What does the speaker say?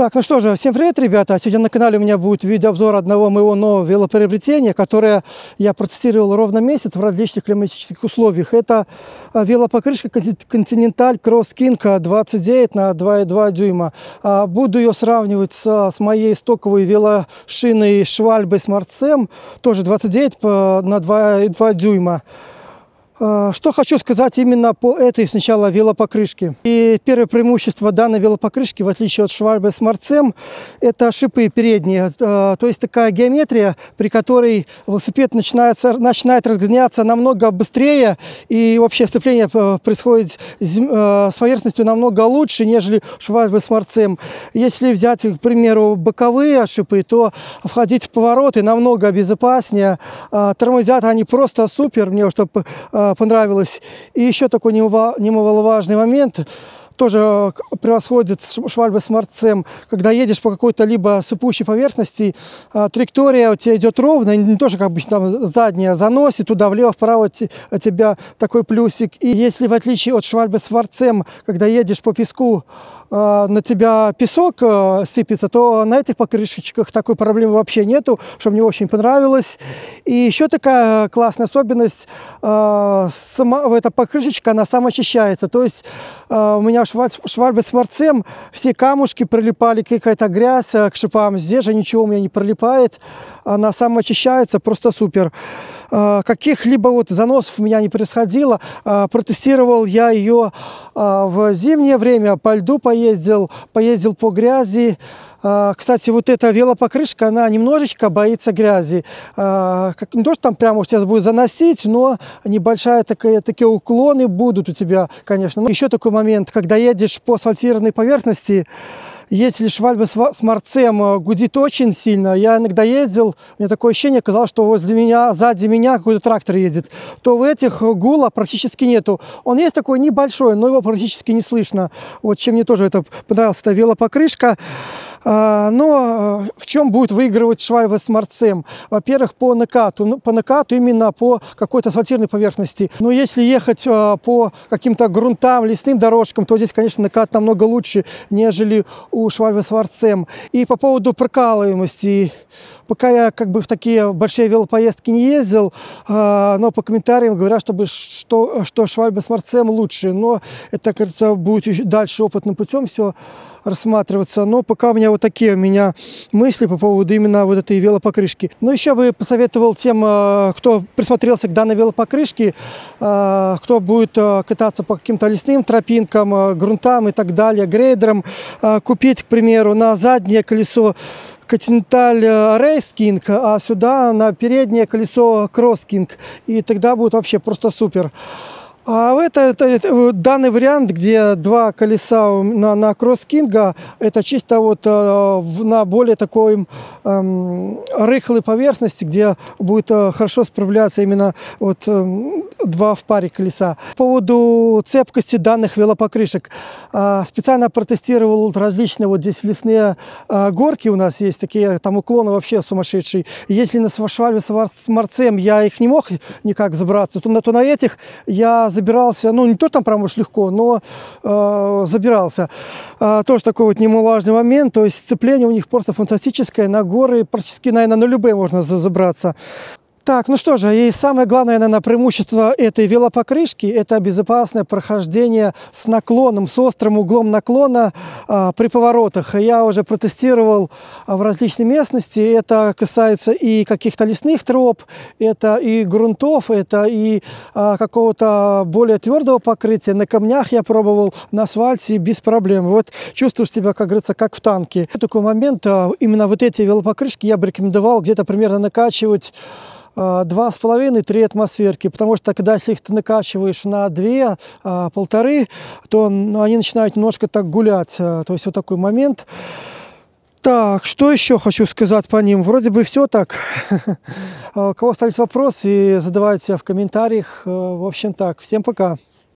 Так, ну что же, всем привет, ребята! Сегодня на канале у меня будет видеообзор одного моего нового велоприобретения, которое я протестировал ровно месяц в различных климатических условиях. Это а, велопокрышка Continental Cross King 29 на 2,2 дюйма. А, буду ее сравнивать с моей стоковой велошиной Швальбой Smart тоже 29 а, на 2,2 дюйма. Э, что хочу сказать именно по этой сначала велопокрышке. И первое преимущество данной велопокрышки, в отличие от Шварбе с Марцем, это шипы передние. Э, то есть такая геометрия, при которой велосипед начинается начинает разгоняться намного быстрее, и вообще сцепление э, происходит с поверхностью намного лучше, нежели Шварбе с Марцем. Если взять, к примеру, боковые шипы, то входить в повороты намного безопаснее. Тормозят они просто супер. Мне, чтобы понравилось. И еще такой немаловажный момент тоже э, превосходит швальбы с морцем. Когда едешь по какой-то либо сыпущей поверхности, э, траектория у тебя идет ровно, не тоже как бы там задняя заносит, туда влево-вправо э, тебя такой плюсик. И если в отличие от швальбы с морцем, когда едешь по песку, на тебя песок сыпется, то на этих покрышечках такой проблемы вообще нету, что мне очень понравилось. И еще такая классная особенность, сама эта покрышечка, она сам очищается. То есть у меня шварбы с морцем, все камушки прилипали, какая-то грязь э, к шипам. Здесь же ничего у меня не прилипает, она сама очищается, просто супер. А, каких-либо вот заносов у меня не происходило. А, протестировал я ее а, в зимнее время, по льду поездил, поездил по грязи. Кстати, вот эта велопокрышка, она немножечко боится грязи. Не то, что там прямо сейчас будет заносить, но небольшие такие такие уклоны будут у тебя, конечно. Но еще такой момент, когда едешь по асфальтированной поверхности, если Швальба с морцем э, гудит очень сильно, я иногда ездил, у меня такое ощущение, казалось, что возле меня, сзади меня какой-то трактор едет, то в этих э, гула практически нету. Он есть такой небольшой, но его практически не слышно. Вот чем мне тоже это понравилось, это велопокрышка. А, но э, в чем будет выигрывать Швайба с Марцем? Во-первых, по накату. Ну, по накату именно по какой-то асфальтированной поверхности. Но если ехать э, по каким-то грунтам, лесным дорожкам, то здесь, конечно, накат намного лучше, нежели у Швайба с Марцем. И по поводу прокалываемости. Пока я как бы в такие большие велопоездки не ездил, э, но по комментариям говорят, чтобы, что, что Швальба с Марцем лучше. Но это, кажется, будет дальше опытным путем все рассматриваться. Но пока у меня вот такие у меня мысли по поводу именно вот этой велопокрышки. Но еще бы посоветовал тем, э, кто присмотрелся к данной велопокрышке, э, кто будет э, кататься по каким-то лесным тропинкам, грунтам и так далее, грейдерам, купить, к примеру, на заднее колесо Continental Race King, а сюда на переднее колесо Cross King. И тогда будет вообще просто супер. А в это, это э, данный вариант, где два колеса на, на кросс-кинга, это чисто вот э, на более такой э, рыхлой поверхности, где будет э, хорошо справляться именно вот э, два в паре колеса. По поводу цепкости данных велопокрышек. Э, специально протестировал различные вот здесь лесные э, горки у нас есть, такие там уклоны вообще сумасшедшие. Если на Свашвальве с Марцем я их не мог никак забраться, то, то на этих я забирался, ну не то там прям уж легко, но э, забирался. Э, тоже такой вот немаловажный момент, то есть сцепление у них просто фантастическое, на горы практически, наверное, на любые можно забраться. Так, ну что же, и самое главное, наверное, преимущество этой велопокрышки – это безопасное прохождение с наклоном, с острым углом наклона а, при поворотах. Я уже протестировал а, в различной местности. Это касается и каких-то лесных троп, это и грунтов, это и а, какого-то более твердого покрытия. На камнях я пробовал, на асфальте без проблем. Вот чувствуешь себя, как говорится, как в танке. В такой момент а, именно вот эти велопокрышки я бы рекомендовал где-то примерно накачивать Э, два с половиной, три атмосферки, потому что когда если их ты накачиваешь на две, а, полторы, то ну, они начинают немножко так гулять, э, то есть вот такой момент. Так, что еще хочу сказать по ним? Вроде бы все так. А, у кого остались вопросы, задавайте в комментариях. Э, в общем так, всем пока.